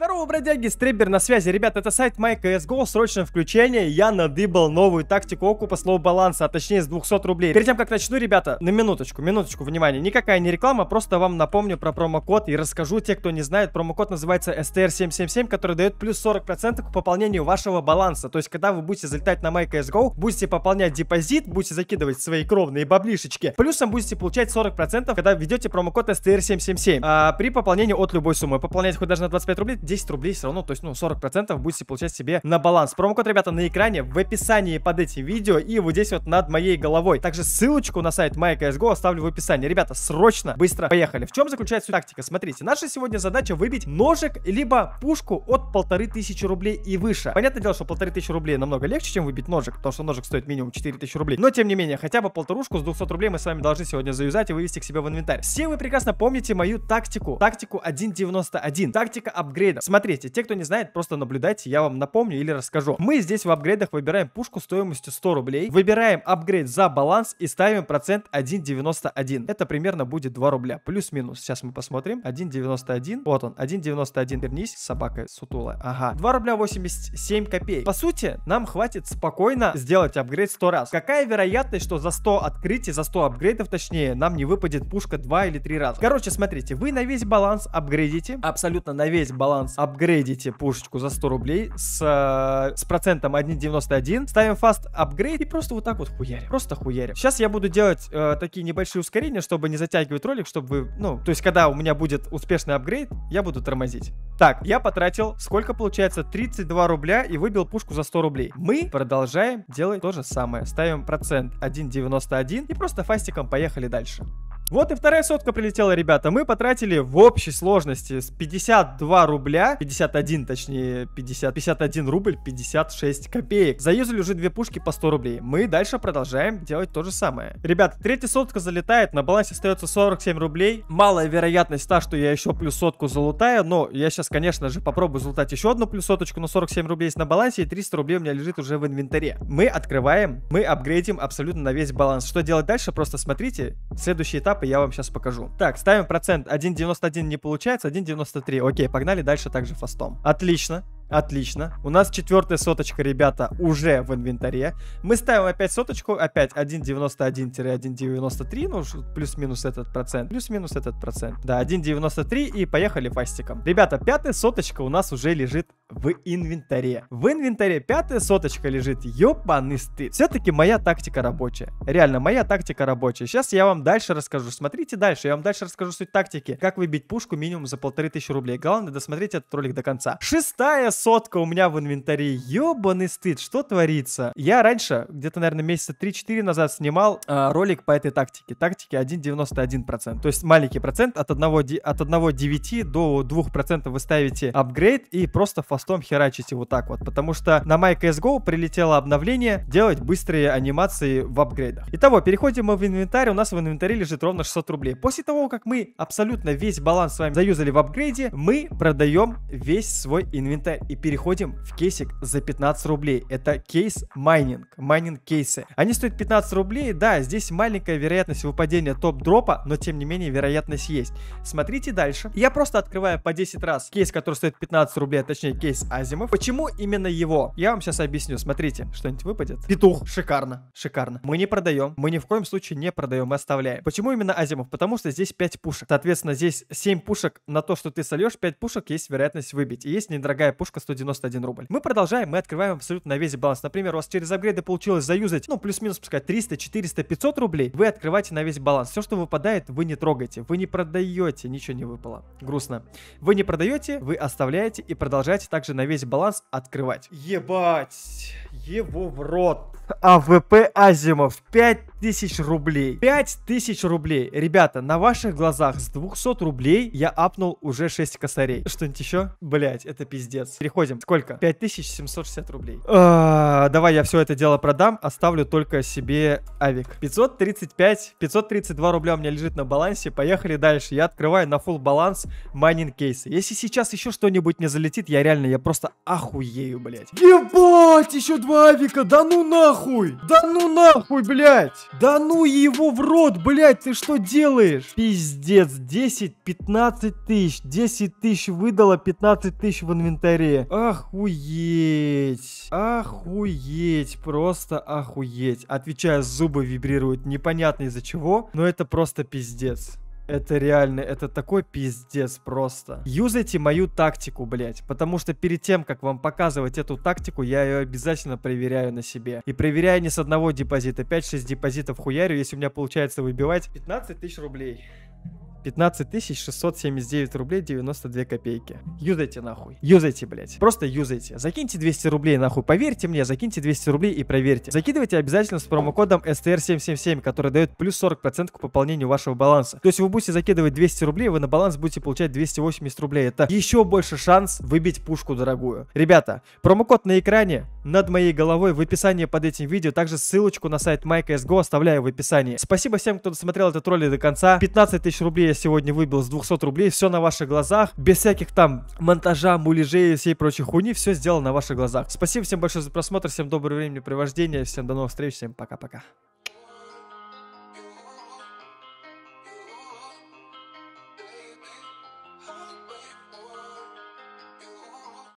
Здорово, бродяги, стрибер на связи. Ребят, это сайт MyCSGO, срочное включение. Я надыбал новую тактику окупа слова баланса, а точнее с 200 рублей. Перед тем, как начну, ребята, на минуточку, минуточку, внимание. Никакая не реклама, просто вам напомню про промокод и расскажу. Те, кто не знает, промокод называется STR777, который дает плюс 40% к пополнению вашего баланса. То есть, когда вы будете залетать на MyCSGO, будете пополнять депозит, будете закидывать свои кровные баблишечки, плюсом будете получать 40%, когда введете промокод STR777 а, при пополнении от любой суммы. Пополнять хоть даже на 25 рублей, 10 рублей все равно, то есть, ну, 40% будете получать себе на баланс. Промокод, ребята, на экране, в описании под этим видео и вот здесь вот над моей головой. Также ссылочку на сайт MyCSGO оставлю в описании. Ребята, срочно, быстро поехали. В чем заключается тактика? Смотрите, наша сегодня задача выбить ножик, либо пушку от полторы тысячи рублей и выше. Понятное дело, что полторы тысячи рублей намного легче, чем выбить ножик, потому что ножик стоит минимум 4000 рублей. Но, тем не менее, хотя бы полторушку с 200 рублей мы с вами должны сегодня заюзать и вывести к себе в инвентарь. Все вы прекрасно помните мою тактику, тактику 1.91, тактика апгрейда апгрейдов. Смотрите, те, кто не знает, просто наблюдайте, я вам напомню или расскажу. Мы здесь в апгрейдах выбираем пушку стоимостью 100 рублей, выбираем апгрейд за баланс и ставим процент 1.91. Это примерно будет 2 рубля, плюс-минус. Сейчас мы посмотрим. 1.91, вот он, 1.91. Вернись, собака сутулая. Ага, 2 рубля 87 копеек. По сути, нам хватит спокойно сделать апгрейд 100 раз. Какая вероятность, что за 100 открытий, за 100 апгрейдов, точнее, нам не выпадет пушка 2 или 3 раза? Короче, смотрите, вы на весь баланс апгрейдите, абсолютно на весь баланс баланс. Апгрейдите пушечку за 100 рублей с, э, с процентом 1.91. Ставим fast upgrade и просто вот так вот хуярим. Просто хуярим. Сейчас я буду делать э, такие небольшие ускорения, чтобы не затягивать ролик, чтобы вы... Ну, то есть, когда у меня будет успешный апгрейд, я буду тормозить. Так, я потратил, сколько получается, 32 рубля и выбил пушку за 100 рублей. Мы продолжаем делать то же самое. Ставим процент 1.91 и просто фастиком поехали дальше. Вот и вторая сотка прилетела, ребята. Мы потратили в общей сложности 52 рубля, 51 точнее, 50, 51 рубль 56 копеек. Заюзали уже две пушки по 100 рублей. Мы дальше продолжаем делать то же самое. Ребята, третья сотка залетает, на балансе остается 47 рублей. Малая вероятность та, что я еще плюс сотку залутаю, но я сейчас, конечно же, попробую залутать еще одну плюс соточку, но 47 рублей есть на балансе и 300 рублей у меня лежит уже в инвентаре. Мы открываем, мы апгрейдим абсолютно на весь баланс. Что делать дальше? Просто смотрите, следующий этап этапы я вам сейчас покажу. Так, ставим процент. 1.91 не получается, 1.93. Окей, погнали дальше также фастом. Отлично. Отлично. У нас четвертая соточка, ребята, уже в инвентаре. Мы ставим опять соточку, опять 1.91-1.93, ну, плюс-минус этот процент, плюс-минус этот процент. Да, 1.93 и поехали фастиком. Ребята, пятая соточка у нас уже лежит в инвентаре. В инвентаре пятая соточка лежит, ёбаный стыд. Все-таки моя тактика рабочая. Реально, моя тактика рабочая. Сейчас я вам дальше расскажу. Смотрите дальше, я вам дальше расскажу суть тактики. Как выбить пушку минимум за полторы тысячи рублей. Главное, досмотрите этот ролик до конца. Шестая сотка у меня в инвентаре. Ёбаный стыд, что творится? Я раньше, где-то, наверное, месяца 3-4 назад снимал э, ролик по этой тактике. Тактике 1,91%. То есть маленький процент от 1,9 от 1, 9 до 2% вы ставите апгрейд и просто фаст холстом херачите вот так вот, потому что на MyCSGO прилетело обновление делать быстрые анимации в апгрейдах. Итого, переходим мы в инвентарь, у нас в инвентаре лежит ровно 600 рублей. После того, как мы абсолютно весь баланс с вами заюзали в апгрейде, мы продаем весь свой инвентарь и переходим в кейсик за 15 рублей. Это кейс майнинг, майнинг кейсы. Они стоят 15 рублей, да, здесь маленькая вероятность выпадения топ-дропа, но тем не менее вероятность есть. Смотрите дальше. Я просто открываю по 10 раз кейс, который стоит 15 рублей, а точнее кейс весь Азимов. Почему именно его? Я вам сейчас объясню. Смотрите, что-нибудь выпадет? Петух. Шикарно. Шикарно. Мы не продаем. Мы ни в коем случае не продаем. Мы оставляем. Почему именно Азимов? Потому что здесь 5 пушек. Соответственно, здесь 7 пушек на то, что ты сольешь. 5 пушек есть вероятность выбить. И есть недорогая пушка 191 рубль. Мы продолжаем. Мы открываем абсолютно на весь баланс. Например, у вас через апгрейды получилось заюзать, ну, плюс-минус, пускай 300, 400, 500 рублей. Вы открываете на весь баланс. Все, что выпадает, вы не трогаете. Вы не продаете. Ничего не выпало. Грустно. Вы не продаете, вы оставляете и продолжаете так также на весь баланс открывать. Ебать! ебать его в рот. АВП Азимов 5000 рублей. 5000 рублей. Ребята, на ваших глазах с 200 рублей я апнул уже 6 косарей. Что-нибудь еще? Блять, это пиздец. Переходим. Сколько? 5760 рублей. А, давай я все это дело продам, оставлю только себе авик. 535, 532 рубля у меня лежит на балансе. Поехали дальше. Я открываю на full баланс майнинг кейсы. Если сейчас еще что-нибудь не залетит, я реально, я просто охуею, блять. Ебать! еще два авика, да ну нахуй! Да ну нахуй, блядь! Да ну его в рот, блядь, ты что делаешь? Пиздец, 10, 15 тысяч, 10 тысяч выдало, 15 тысяч в инвентаре. Охуеть, охуеть, просто охуеть. Отвечаю, зубы вибрируют, непонятно из-за чего, но это просто пиздец. Это реально, это такой пиздец просто. Юзайте мою тактику, блять. Потому что перед тем, как вам показывать эту тактику, я ее обязательно проверяю на себе. И проверяю не с одного депозита. 5-6 депозитов хуярю, если у меня получается выбивать 15 тысяч рублей. 15 679 рублей 92 копейки. Юзайте нахуй. Юзайте, блядь. Просто юзайте. Закиньте 200 рублей нахуй. Поверьте мне, закиньте 200 рублей и проверьте. Закидывайте обязательно с промокодом STR777, который дает плюс 40% к пополнению вашего баланса. То есть вы будете закидывать 200 рублей, вы на баланс будете получать 280 рублей. Это еще больше шанс выбить пушку дорогую. Ребята, промокод на экране над моей головой в описании под этим видео. Также ссылочку на сайт MyCSGO оставляю в описании. Спасибо всем, кто досмотрел этот ролик до конца. 15 тысяч рублей я сегодня выбил с 200 рублей, все на ваших глазах, без всяких там монтажа, муляжей и всей прочей хуйни, все сделано на ваших глазах. Спасибо всем большое за просмотр, всем доброго времени провождения, всем до новых встреч, всем пока-пока.